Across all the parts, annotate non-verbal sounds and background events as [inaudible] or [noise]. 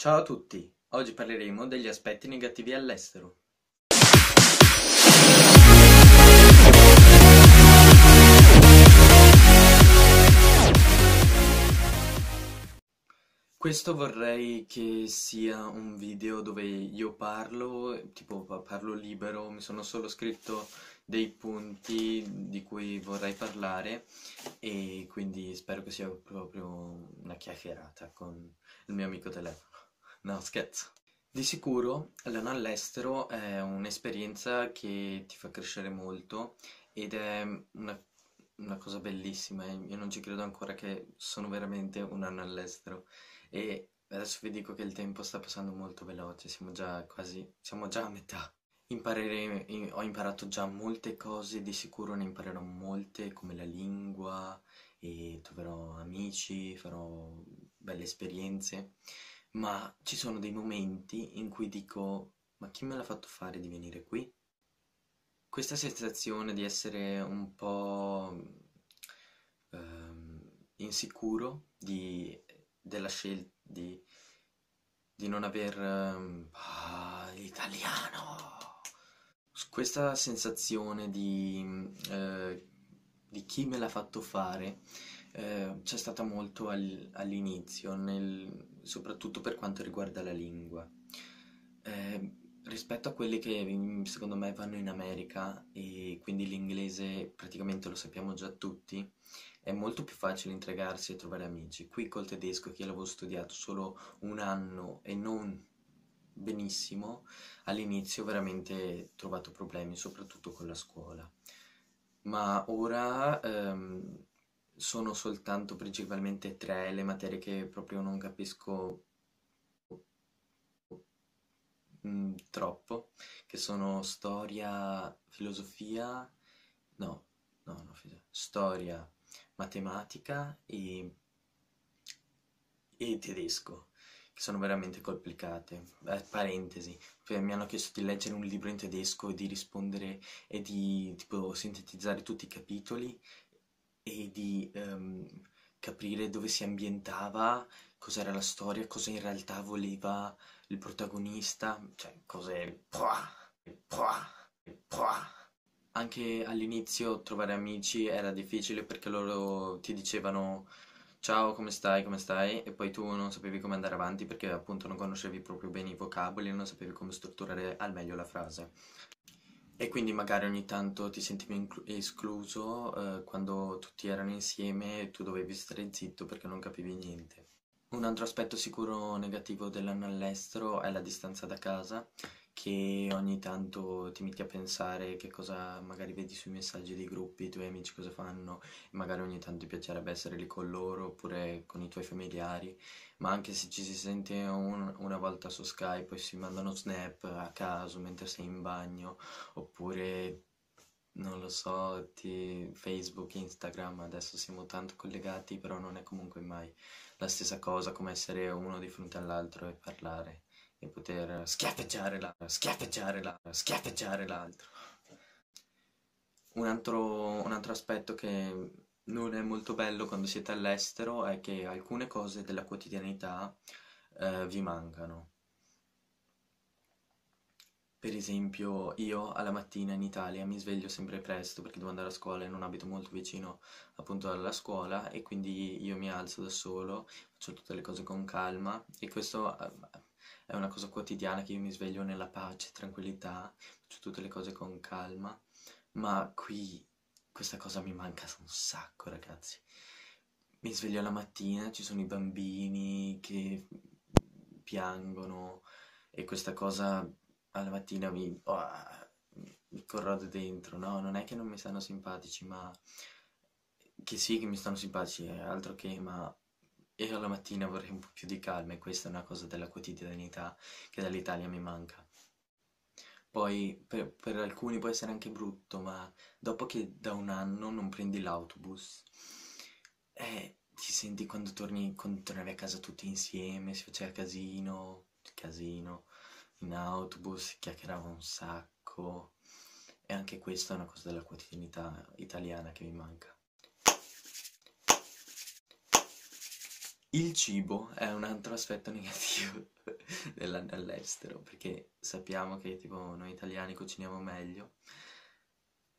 Ciao a tutti, oggi parleremo degli aspetti negativi all'estero. Questo vorrei che sia un video dove io parlo, tipo parlo libero, mi sono solo scritto dei punti di cui vorrei parlare e quindi spero che sia proprio una chiacchierata con il mio amico telefono. No, scherzo. Di sicuro l'anno all'estero è un'esperienza che ti fa crescere molto ed è una, una cosa bellissima. Io non ci credo ancora che sono veramente un anno all'estero. E adesso vi dico che il tempo sta passando molto veloce, siamo già quasi, siamo già a metà. Impareremo, ho imparato già molte cose, di sicuro ne imparerò molte, come la lingua, e troverò amici, farò belle esperienze ma ci sono dei momenti in cui dico ma chi me l'ha fatto fare di venire qui? Questa sensazione di essere un po' ehm, insicuro di, della scelta, di, di non aver... Ehm, ah, l'italiano! Questa sensazione di, eh, di chi me l'ha fatto fare eh, c'è stata molto al, all'inizio, nel, soprattutto per quanto riguarda la lingua. Eh, rispetto a quelli che mm, secondo me vanno in America e quindi l'inglese praticamente lo sappiamo già tutti, è molto più facile integrarsi e trovare amici. Qui col tedesco, che io l'avevo studiato solo un anno e non benissimo, all'inizio veramente ho trovato problemi, soprattutto con la scuola. Ma ora... Ehm, sono soltanto principalmente tre le materie che proprio non capisco mm, troppo, che sono storia, filosofia, no, no, no, storia, matematica e, e tedesco, che sono veramente complicate. Eh, parentesi, cioè, mi hanno chiesto di leggere un libro in tedesco e di rispondere e di tipo sintetizzare tutti i capitoli e di ehm, capire dove si ambientava, cos'era la storia, cosa in realtà voleva il protagonista, cioè cose... Anche all'inizio trovare amici era difficile perché loro ti dicevano ciao come stai, come stai e poi tu non sapevi come andare avanti perché appunto non conoscevi proprio bene i vocaboli e non sapevi come strutturare al meglio la frase. E quindi magari ogni tanto ti sentivi escluso eh, quando tutti erano insieme e tu dovevi stare zitto perché non capivi niente. Un altro aspetto sicuro negativo dell'anno all'estero è la distanza da casa che ogni tanto ti metti a pensare che cosa magari vedi sui messaggi dei gruppi, i tuoi amici cosa fanno, magari ogni tanto ti piacerebbe essere lì con loro oppure con i tuoi familiari, ma anche se ci si sente un, una volta su Skype e si mandano snap a caso mentre sei in bagno, oppure non lo so, ti, Facebook, Instagram, adesso siamo tanto collegati, però non è comunque mai la stessa cosa come essere uno di fronte all'altro e parlare e poter schiaffeggiare la, schiaffeggiare la, schiaffeggiare l'altro. Un altro, un altro aspetto che non è molto bello quando siete all'estero è che alcune cose della quotidianità eh, vi mancano. Per esempio, io alla mattina in Italia mi sveglio sempre presto perché devo andare a scuola e non abito molto vicino appunto alla scuola e quindi io mi alzo da solo, faccio tutte le cose con calma e questo eh, è una cosa quotidiana che io mi sveglio nella pace, tranquillità, faccio tutte le cose con calma, ma qui questa cosa mi manca un sacco, ragazzi. Mi sveglio la mattina, ci sono i bambini che piangono e questa cosa alla mattina mi, oh, mi corrode dentro, no? Non è che non mi stanno simpatici, ma che sì che mi stanno simpatici, altro che, ma io alla mattina vorrei un po' più di calma e questa è una cosa della quotidianità che dall'Italia mi manca. Poi per, per alcuni può essere anche brutto, ma dopo che da un anno non prendi l'autobus, eh, ti senti quando torni, quando tornavi a casa tutti insieme, si faceva casino, casino, in autobus, chiacchierava un sacco. E anche questa è una cosa della quotidianità italiana che mi manca. Il cibo è un altro aspetto [laughs] negativo della- dell'estero, perché sappiamo che tipo noi italiani cuciniamo meglio.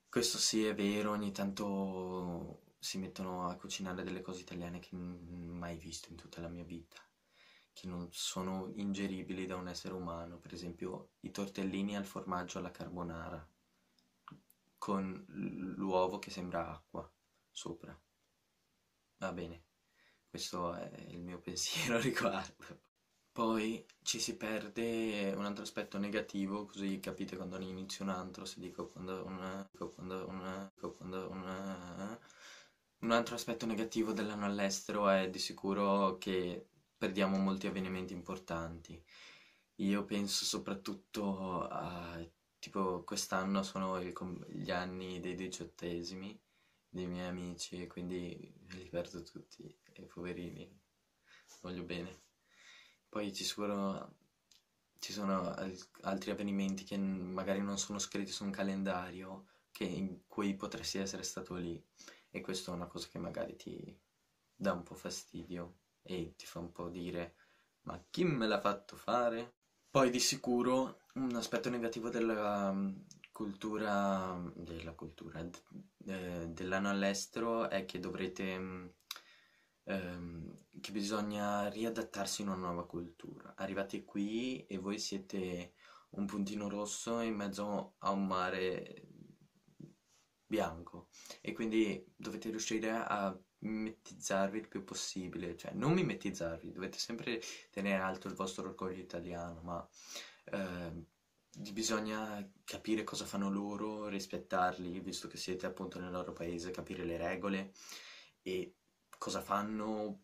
Questo sì è vero, ogni tanto si mettono a cucinare delle cose italiane che non ho mai visto in tutta la mia vita, che non sono ingeribili da un essere umano, per esempio i tortellini al formaggio alla carbonara, con l'uovo che sembra acqua sopra. Va bene. Questo è il mio pensiero a [laughs] riguardo. Poi ci si perde un altro aspetto negativo, così capite quando ne inizio un altro, se dico quando una, dico quando una, dico quando una... Un altro aspetto negativo dell'anno all'estero è di sicuro che perdiamo molti avvenimenti importanti. Io penso soprattutto a, tipo, quest'anno sono il, gli anni dei diciottesimi, dei miei amici e quindi li perdo tutti, e poverini, voglio bene. Poi ci sono, ci sono altri avvenimenti che magari non sono scritti su un calendario che, in cui potresti essere stato lì e questa è una cosa che magari ti dà un po' fastidio e ti fa un po' dire ma chi me l'ha fatto fare? Poi di sicuro un aspetto negativo della, cultura, della cultura eh, dell'anno all'estero è che dovrete ehm, che bisogna riadattarsi in una nuova cultura. Arrivate qui e voi siete un puntino rosso in mezzo a un mare bianco e quindi dovete riuscire a mimetizzarvi il più possibile, cioè non mimetizzarvi, dovete sempre tenere alto il vostro orgoglio italiano, ma eh, bisogna capire cosa fanno loro, rispettarli, visto che siete appunto nel loro paese, capire le regole e cosa fanno,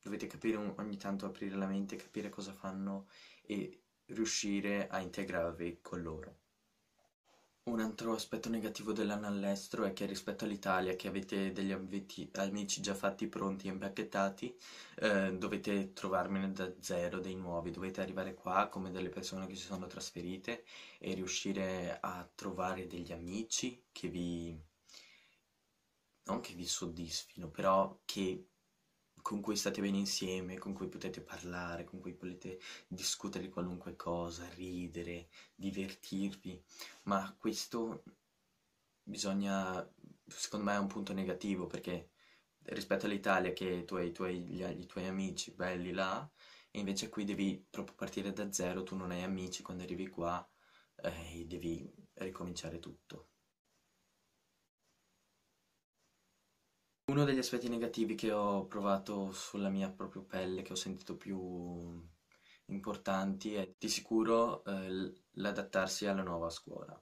dovete capire ogni tanto aprire la mente, capire cosa fanno e riuscire a integrarvi con loro. Un altro aspetto negativo dell'anno all'estero è che rispetto all'Italia, che avete degli amici già fatti pronti e impacchettati, eh, dovete trovarmene da zero dei nuovi, dovete arrivare qua come delle persone che si sono trasferite e riuscire a trovare degli amici che vi... non che vi soddisfino, però che con cui state bene insieme, con cui potete parlare, con cui potete discutere qualunque cosa, ridere, divertirvi, ma questo bisogna, secondo me è un punto negativo perché rispetto all'Italia che tu hai i tuoi, gli, i tuoi amici belli là e invece qui devi proprio partire da zero, tu non hai amici quando arrivi qua e eh, devi ricominciare tutto. Uno degli aspetti negativi che ho provato sulla mia propria pelle, che ho sentito più importanti, è di sicuro eh, l'adattarsi alla nuova scuola.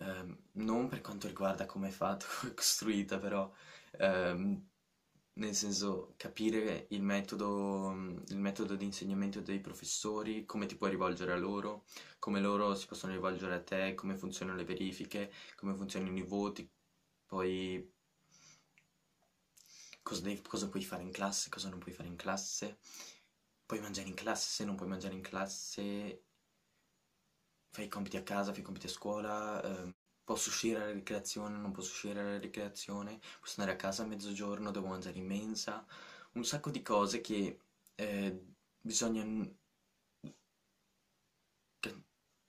Ehm, non per quanto riguarda come è fatta, [laughs] come è costruita, però ehm, nel senso capire il metodo, il metodo di insegnamento dei professori, come ti puoi rivolgere a loro, come loro si possono rivolgere a te, come funzionano le verifiche, come funzionano i voti, poi cosa, devi, cosa puoi fare in classe, cosa non puoi fare in classe, puoi mangiare in classe, non puoi mangiare in classe, fai i compiti a casa, fai i compiti a scuola, eh, posso uscire alla ricreazione, non posso uscire alla ricreazione, posso andare a casa a mezzogiorno, devo mangiare in mensa, un sacco di cose che eh, bisogna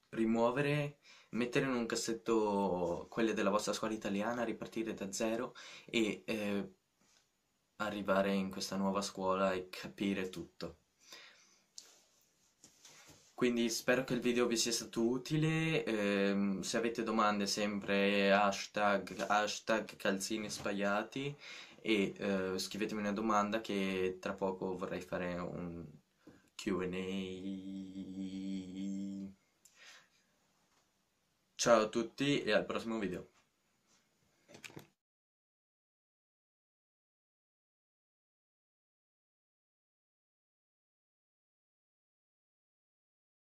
rimuovere, mettere in un cassetto quelle della vostra scuola italiana, ripartire da zero e eh, arrivare in questa nuova scuola e capire tutto. Quindi spero che il video vi sia stato utile, eh, se avete domande sempre hashtag, hashtag calzini sbagliati e eh, scrivetemi una domanda che tra poco vorrei fare un Q&A. Ciao a tutti e al prossimo video.